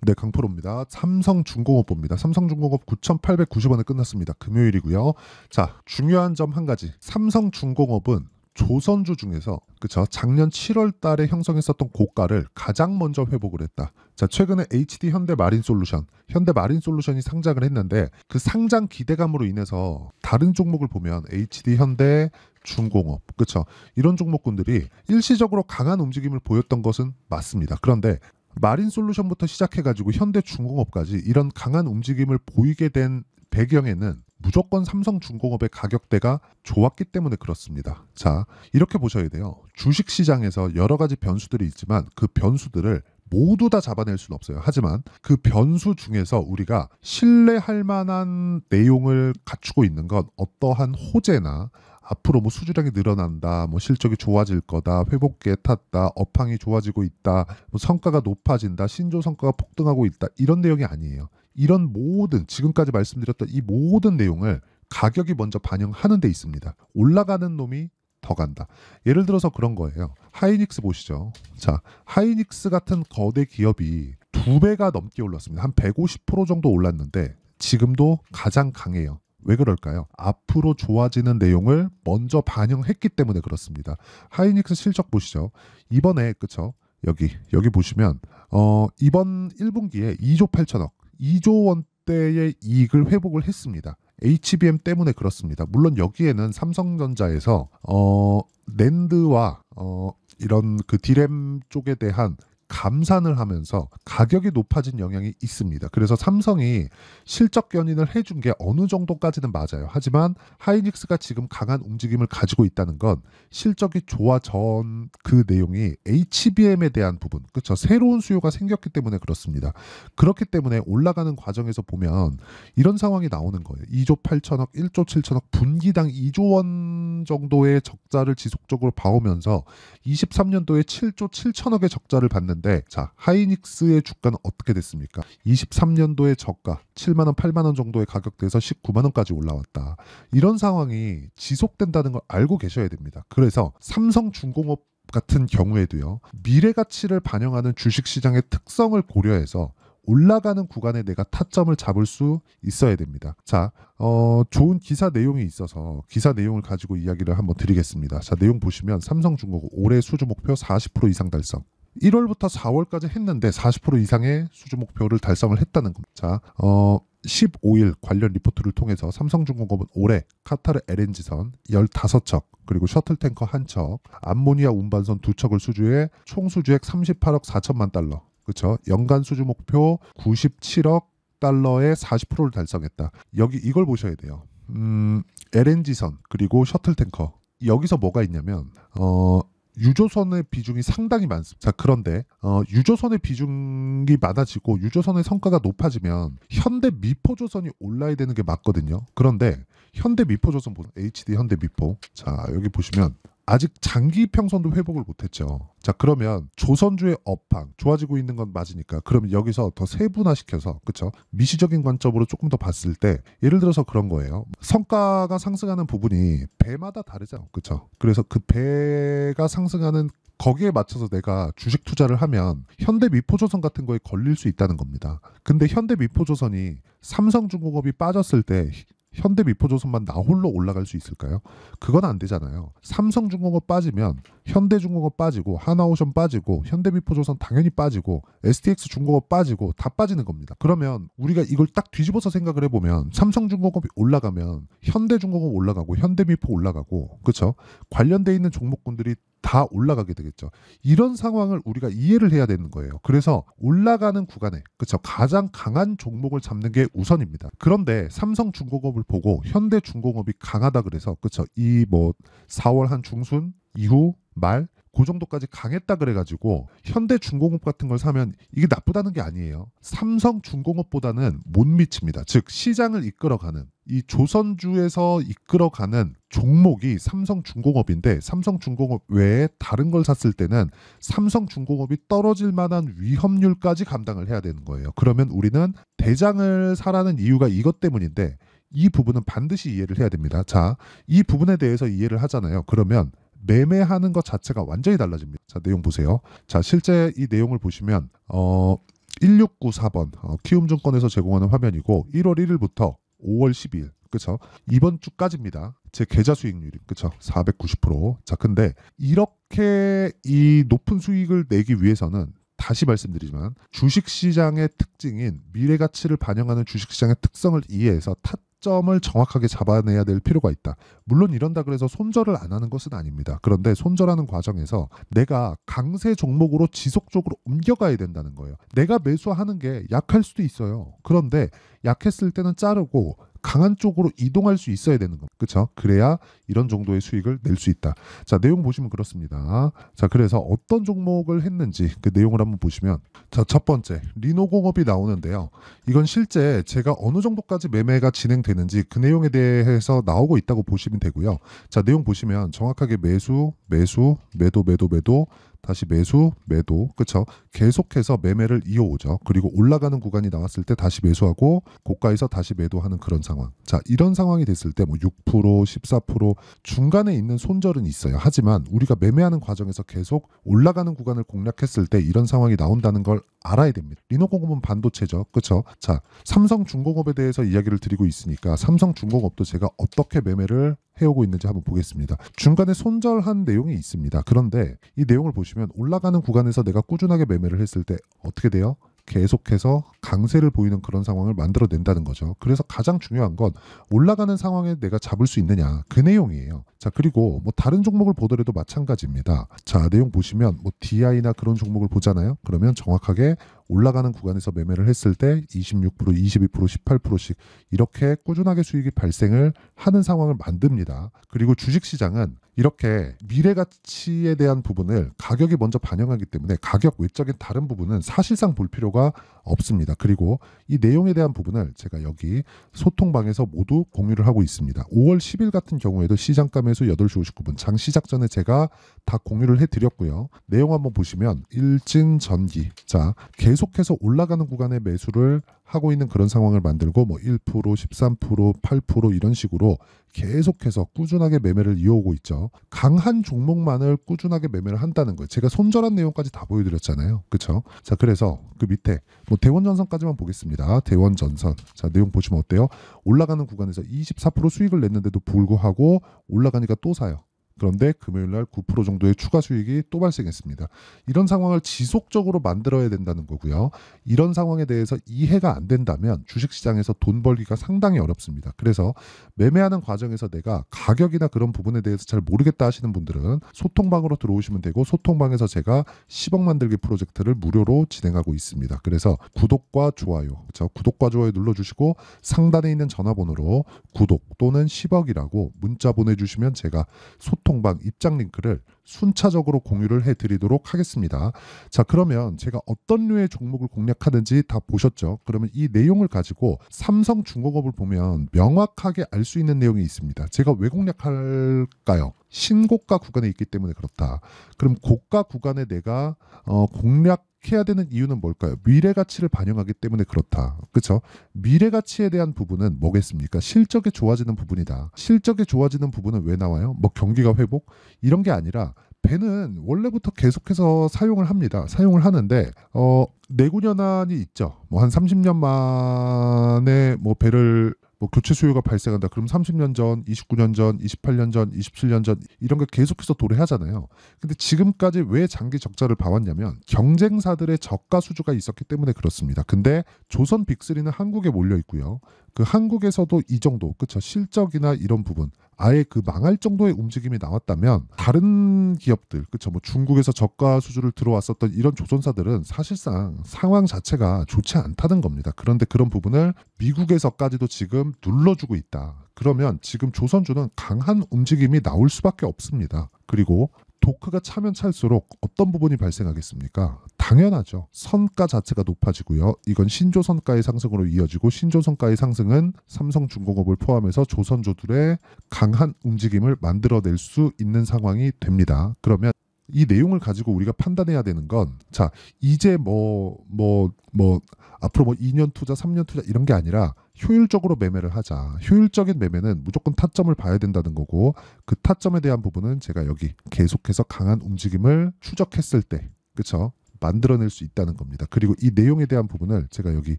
네, 강포로입니다 삼성중공업보입니다. 삼성중공업 9,890원에 끝났습니다. 금요일이고요. 자, 중요한 점 한 가지. 삼성중공업은 조선주 중에서 그쵸 작년 7월 달에 형성했었던 고가를 가장 먼저 회복을 했다. 자 최근에 HD 현대 마린 솔루션, 현대 마린 솔루션이 상장을 했는데 그 상장 기대감으로 인해서 다른 종목을 보면 HD 현대 중공업, 그쵸 이런 종목군들이 일시적으로 강한 움직임을 보였던 것은 맞습니다. 그런데 마린 솔루션부터 시작해가지고 현대중공업까지 이런 강한 움직임을 보이게 된 배경에는 무조건 삼성중공업의 가격대가 좋았기 때문에 그렇습니다. 자, 이렇게 보셔야 돼요. 주식시장에서 여러 가지 변수들이 있지만 그 변수들을 모두 다 잡아낼 수는 없어요. 하지만 그 변수 중에서 우리가 신뢰할 만한 내용을 갖추고 있는 건 어떠한 호재나 앞으로 뭐 수주량이 늘어난다, 뭐 실적이 좋아질 거다, 회복기에 탔다, 업황이 좋아지고 있다, 뭐 성과가 높아진다, 신조 성과가 폭등하고 있다 이런 내용이 아니에요. 이런 모든 지금까지 말씀드렸던 이 모든 내용을 가격이 먼저 반영하는 데 있습니다. 올라가는 놈이 더 간다. 예를 들어서 그런 거예요. 하이닉스 보시죠. 자, 하이닉스 같은 거대 기업이 두 배가 넘게 올랐습니다. 한 150% 정도 올랐는데 지금도 가장 강해요. 왜 그럴까요? 앞으로 좋아지는 내용을 먼저 반영했기 때문에 그렇습니다. 하이닉스 실적 보시죠. 이번에 그쵸? 여기 여기 보시면 어, 이번 1분기에 2조 8천억 2조 원대의 이익을 회복을 했습니다. HBM 때문에 그렇습니다. 물론 여기에는 삼성전자에서 어, 랜드와 어, 이런 그 디램 쪽에 대한 감산을 하면서 가격이 높아진 영향이 있습니다. 그래서 삼성이 실적 견인을 해준 게 어느 정도까지는 맞아요. 하지만 하이닉스가 지금 강한 움직임을 가지고 있다는 건 실적이 좋아전 그 내용이 HBM에 대한 부분, 그렇죠? 새로운 수요가 생겼기 때문에 그렇습니다. 그렇기 때문에 올라가는 과정에서 보면 이런 상황이 나오는 거예요. 2조 8천억, 1조 7천억 분기당 2조 원 정도의 적자를 지속적으로 봐오면서 23년도에 7조 7천억의 적자를 받는 있데자 하이닉스의 주가는 어떻게 됐습니까? 23년도에 저가 7만 원, 8만 원 정도의 가격대에서 19만 원까지 올라왔다. 이런 상황이 지속된다는 걸 알고 계셔야 됩니다. 그래서 삼성중공업 같은 경우에도요 미래 가치를 반영하는 주식 시장의 특성을 고려해서 올라가는 구간에 내가 타점을 잡을 수 있어야 됩니다. 자, 어, 좋은 기사 내용이 있어서 기사 내용을 가지고 이야기를 한번 드리겠습니다. 자, 내용 보시면 삼성중공업 올해 수주 목표 40% 이상 달성, 1월부터 4월까지 했는데 40% 이상의 수주 목표를 달성을 했다는 겁니다. 자, 어, 15일 관련 리포트를 통해서 삼성중공업은 올해 카타르 LNG선 15척 그리고 셔틀탱커 1척, 암모니아 운반선 2척을 수주해 총 수주액 38억 4천만 달러 그렇죠? 연간 수주 목표 97억 달러의 40%를 달성했다. 여기 이걸 보셔야 돼요. 음, LNG선 그리고 셔틀탱커 여기서 뭐가 있냐면 어, 유조선의 비중이 상당히 많습니다. 자, 그런데 어, 유조선의 비중이 많아지고 유조선의 성과가 높아지면 현대 미포조선이 올라야 되는 게 맞거든요. 그런데 현대 미포조선 보세 HD 현대 미포. 자, 여기 보시면 아직 장기 평선도 회복을 못했죠. 자 그러면 조선주의 업황 좋아지고 있는 건 맞으니까 그러면 여기서 더 세분화시켜서 그쵸 미시적인 관점으로 조금 더 봤을 때 예를 들어서 그런 거예요. 성과가 상승하는 부분이 배마다 다르죠, 그쵸? 그래서 그 배가 상승하는 거기에 맞춰서 내가 주식 투자를 하면 현대 미포조선 같은 거에 걸릴 수 있다는 겁니다. 근데 현대 미포조선이 삼성중공업이 빠졌을 때 현대 미포조선만 나홀로 올라갈 수 있을까요? 그건 안 되잖아요. 삼성중공업 빠지면 현대중공업 빠지고 하나오션 빠지고 현대미포조선 당연히 빠지고 STX 중공업 빠지고 다 빠지는 겁니다. 그러면 우리가 이걸 딱 뒤집어서 생각을 해보면 삼성중공업이 올라가면 현대중공업 올라가고 현대미포 올라가고 그렇죠? 관련돼 있는 종목군들이 다 올라가게 되겠죠. 이런 상황을 우리가 이해를 해야 되는 거예요. 그래서 올라가는 구간에 그렇죠. 가장 강한 종목을 잡는 게 우선입니다. 그런데 삼성중공업을 보고 현대중공업이 강하다 그래서 그렇죠. 이뭐 4월 한 중순 이후 말 그 정도까지 강했다 그래가지고 현대중공업 같은 걸 사면 이게 나쁘다는 게 아니에요. 삼성중공업보다는 못 미칩니다. 즉 시장을 이끌어가는 이 조선주에서 이끌어가는 종목이 삼성중공업인데 삼성중공업 외에 다른 걸 샀을 때는 삼성중공업이 떨어질 만한 위험률까지 감당을 해야 되는 거예요. 그러면 우리는 대장을 사라는 이유가 이것 때문인데 이 부분은 반드시 이해를 해야 됩니다. 자, 이 부분에 대해서 이해를 하잖아요. 그러면 매매하는 것 자체가 완전히 달라집니다. 자, 내용 보세요. 자, 실제 이 내용을 보시면 어 1694번 어, 키움증권에서 제공하는 화면이고 1월 1일부터 5월 12일 그쵸 이번 주까지입니다. 제 계좌 수익률이 그쵸 490%자 근데 이렇게 이 높은 수익을 내기 위해서는 다시 말씀드리지만 주식시장의 특징인 미래 가치를 반영하는 주식시장의 특성을 이해해서 타 타점을 정확하게 잡아내야 될 필요가 있다. 물론 이런다 그래서 손절을 안 하는 것은 아닙니다. 그런데 손절하는 과정에서 내가 강세 종목으로 지속적으로 옮겨가야 된다는 거예요. 내가 매수하는 게 약할 수도 있어요. 그런데 약했을 때는 자르고 강한 쪽으로 이동할 수 있어야 되는 겁니다. 그렇죠? 그래야 이런 정도의 수익을 낼 수 있다. 자 내용 보시면 그렇습니다. 자 그래서 어떤 종목을 했는지 그 내용을 한번 보시면 자 첫 번째 리노공업이 나오는데요. 이건 실제 제가 어느 정도까지 매매가 진행되는지 그 내용에 대해서 나오고 있다고 보시면 되고요. 자 내용 보시면 정확하게 매수 매수 매도 매도 매도 다시 매수, 매도, 그쵸? 계속해서 매매를 이어오죠. 그리고 올라가는 구간이 나왔을 때 다시 매수하고 고가에서 다시 매도하는 그런 상황. 자, 이런 상황이 됐을 때뭐 6%, 14% 중간에 있는 손절은 있어요. 하지만 우리가 매매하는 과정에서 계속 올라가는 구간을 공략했을 때 이런 상황이 나온다는 걸 알아야 됩니다. 리노공업은 반도체죠. 그쵸? 자, 삼성중공업에 대해서 이야기를 드리고 있으니까 삼성중공업도 제가 어떻게 매매를 해오고 있는지 한번 보겠습니다. 중간에 손절한 내용이 있습니다. 그런데 이 내용을 보시면 올라가는 구간에서 내가 꾸준하게 매매를 했을 때 어떻게 돼요? 계속해서 강세를 보이는 그런 상황을 만들어낸다는 거죠. 그래서 가장 중요한 건 올라가는 상황에 내가 잡을 수 있느냐 그 내용이에요. 자 그리고 뭐 다른 종목을 보더라도 마찬가지입니다. 자 내용 보시면 뭐 DI나 그런 종목을 보잖아요. 그러면 정확하게 올라가는 구간에서 매매를 했을 때 26%, 22%, 18%씩 이렇게 꾸준하게 수익이 발생을 하는 상황을 만듭니다. 그리고 주식시장은 이렇게 미래 가치에 대한 부분을 가격이 먼저 반영하기 때문에 가격 외적인 다른 부분은 사실상 볼 필요가 없습니다. 그리고 이 내용에 대한 부분을 제가 여기 소통방에서 모두 공유를 하고 있습니다. 5월 10일 같은 경우에도 시장가 매수 8시 59분 장 시작 전에 제가 다 공유를 해드렸고요. 내용 한번 보시면 일진 전기 자 계속 계속해서 올라가는 구간에 매수를 하고 있는 그런 상황을 만들고 뭐 1%, 13%, 8% 이런 식으로 계속해서 꾸준하게 매매를 이어오고 있죠. 강한 종목만을 꾸준하게 매매를 한다는 거예요. 제가 손절한 내용까지 다 보여드렸잖아요. 그렇죠? 자, 그래서 그 밑에 뭐 대원전선까지만 보겠습니다. 대원전선. 자, 내용 보시면 어때요? 올라가는 구간에서 24% 수익을 냈는데도 불구하고 올라가니까 또 사요. 그런데 금요일 날 9% 정도의 추가 수익이 또 발생했습니다. 이런 상황을 지속적으로 만들어야 된다는 거고요. 이런 상황에 대해서 이해가 안 된다면 주식시장에서 돈 벌기가 상당히 어렵습니다. 그래서 매매하는 과정에서 내가 가격이나 그런 부분에 대해서 잘 모르겠다 하시는 분들은 소통방으로 들어오시면 되고 소통방에서 제가 10억 만들기 프로젝트를 무료로 진행하고 있습니다. 그래서 구독과 좋아요, 그 구독과 좋아요 눌러주시고 상단에 있는 전화번호로 구독 또는 10억이라고 문자 보내주시면 제가 소통 통방 입장 링크를 순차적으로 공유를 해드리도록 하겠습니다. 자 그러면 제가 어떤 류의 종목을 공략하는지 다 보셨죠? 그러면 이 내용을 가지고 삼성중공업을 보면 명확하게 알 수 있는 내용이 있습니다. 제가 왜 공략할까요? 신고가 구간에 있기 때문에 그렇다. 그럼 고가 구간에 내가 어, 공략해야 되는 이유는 뭘까요? 미래 가치를 반영하기 때문에 그렇다. 그렇죠? 미래 가치에 대한 부분은 뭐겠습니까? 실적이 좋아지는 부분이다. 실적이 좋아지는 부분은 왜 나와요? 뭐 경기가 회복 이런 게 아니라 배는 원래부터 계속해서 사용을 합니다. 사용을 하는데 어내구년안이 있죠. 뭐 한 30년 만에 뭐 배를 뭐 교체 수요가 발생한다. 그럼 30년 전, 29년 전, 28년 전, 27년 전 이런 걸 계속해서 도래하잖아요. 근데 지금까지 왜 장기 적자를 봐왔냐면 경쟁사들의 저가 수주가 있었기 때문에 그렇습니다. 근데 조선 빅3는 한국에 몰려 있고요. 그 한국에서도 이 정도, 그쵸? 실적이나 이런 부분, 아예 그 망할 정도의 움직임이 나왔다면 다른 기업들 그쵸 뭐 중국에서 저가 수주를 들어왔었던 이런 조선사들은 사실상 상황 자체가 좋지 않다는 겁니다. 그런데 그런 부분을 미국에서까지도 지금 눌러주고 있다. 그러면 지금 조선주는 강한 움직임이 나올 수밖에 없습니다. 그리고 도크가 차면 찰수록 어떤 부분이 발생하겠습니까? 당연하죠. 선가 자체가 높아지고요. 이건 신조 선가의 상승으로 이어지고 신조 선가의 상승은 삼성중공업을 포함해서 조선조들의 강한 움직임을 만들어낼 수 있는 상황이 됩니다. 그러면 이 내용을 가지고 우리가 판단해야 되는 건, 자, 이제 뭐, 뭐, 뭐, 앞으로 뭐 2년 투자, 3년 투자 이런 게 아니라 효율적으로 매매를 하자. 효율적인 매매는 무조건 타점을 봐야 된다는 거고 그 타점에 대한 부분은 제가 여기 계속해서 강한 움직임을 추적했을 때 그쵸 만들어낼 수 있다는 겁니다. 그리고 이 내용에 대한 부분을 제가 여기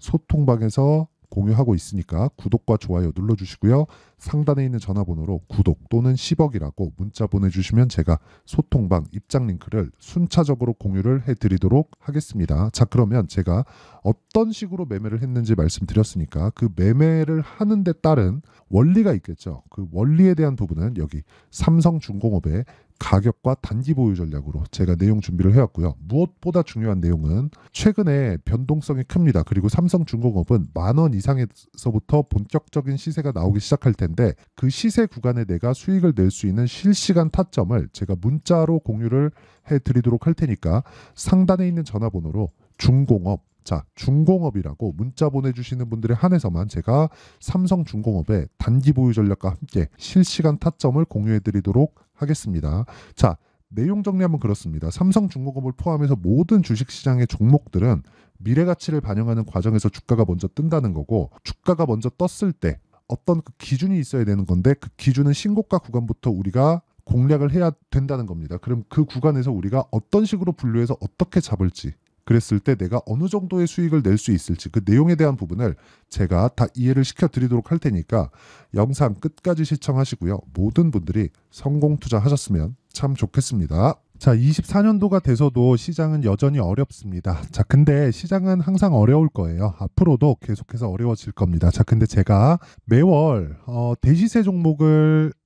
소통방에서 공유하고 있으니까 구독과 좋아요 눌러주시고요. 상단에 있는 전화번호로 구독 또는 10억이라고 문자 보내주시면 제가 소통방 입장 링크를 순차적으로 공유를 해드리도록 하겠습니다. 자, 그러면 제가 어떤 식으로 매매를 했는지 말씀드렸으니까 그 매매를 하는데 따른 원리가 있겠죠. 그 원리에 대한 부분은 여기 삼성중공업의 가격과 단기 보유 전략으로 제가 내용 준비를 해왔고요. 무엇보다 중요한 내용은 최근에 변동성이 큽니다. 그리고 삼성중공업은 만원 이상에서부터 본격적인 시세가 나오기 시작할 텐데 그 시세 구간에 내가 수익을 낼 수 있는 실시간 타점을 제가 문자로 공유를 해드리도록 할 테니까 상단에 있는 전화번호로 중공업 자, 중공업이라고 문자 보내주시는 분들에 한해서만 제가 삼성 중공업의 단기 보유 전략과 함께 실시간 타점을 공유해 드리도록 하겠습니다. 자, 내용 정리하면 그렇습니다. 삼성 중공업을 포함해서 모든 주식시장의 종목들은 미래 가치를 반영하는 과정에서 주가가 먼저 뜬다는 거고 주가가 먼저 떴을 때 어떤 그 기준이 있어야 되는 건데 그 기준은 신고가 구간부터 우리가 공략을 해야 된다는 겁니다. 그럼 그 구간에서 우리가 어떤 식으로 분류해서 어떻게 잡을지 그랬을 때 내가 어느 정도의 수익을 낼 수 있을지 그 내용에 대한 부분을 제가 다 이해를 시켜드리도록 할 테니까 영상 끝까지 시청하시고요. 모든 분들이 성공 투자하셨으면 참 좋겠습니다. 자, 24년도가 돼서도 시장은 여전히 어렵습니다. 자, 근데 시장은 항상 어려울 거예요. 앞으로도 계속해서 어려워질 겁니다. 자, 근데 제가 매월 어, 대시세 종목을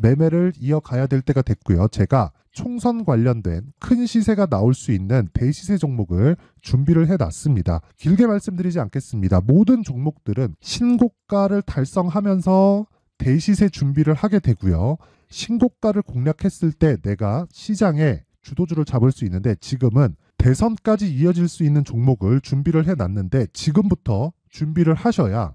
매매를 이어가야 될 때가 됐고요. 제가 총선 관련된 큰 시세가 나올 수 있는 대시세 종목을 준비를 해놨습니다. 길게 말씀드리지 않겠습니다. 모든 종목들은 신고가를 달성하면서 대시세 준비를 하게 되고요. 신고가를 공략했을 때 내가 시장에 주도주를 잡을 수 있는데 지금은 대선까지 이어질 수 있는 종목을 준비를 해놨는데 지금부터 준비를 하셔야